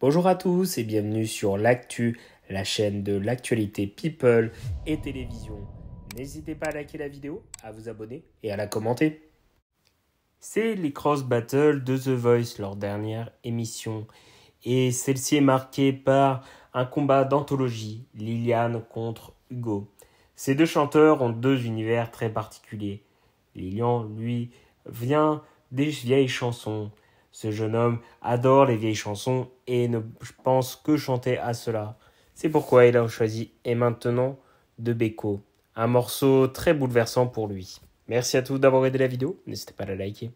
Bonjour à tous et bienvenue sur l'actu, la chaîne de l'actualité people et télévision. N'hésitez pas à liker la vidéo, à vous abonner et à la commenter. C'est les cross battles de The Voice, leur dernière émission. Et celle-ci est marquée par un combat d'anthologie, Liliane contre Hugo. Ces deux chanteurs ont deux univers très particuliers. Lilian, lui, vient des vieilles chansons, ce jeune homme adore les vieilles chansons et ne pense que chanter à cela. C'est pourquoi il a choisi Et maintenant de Beko, un morceau très bouleversant pour lui. Merci à tous d'avoir aidé la vidéo, n'hésitez pas à la liker.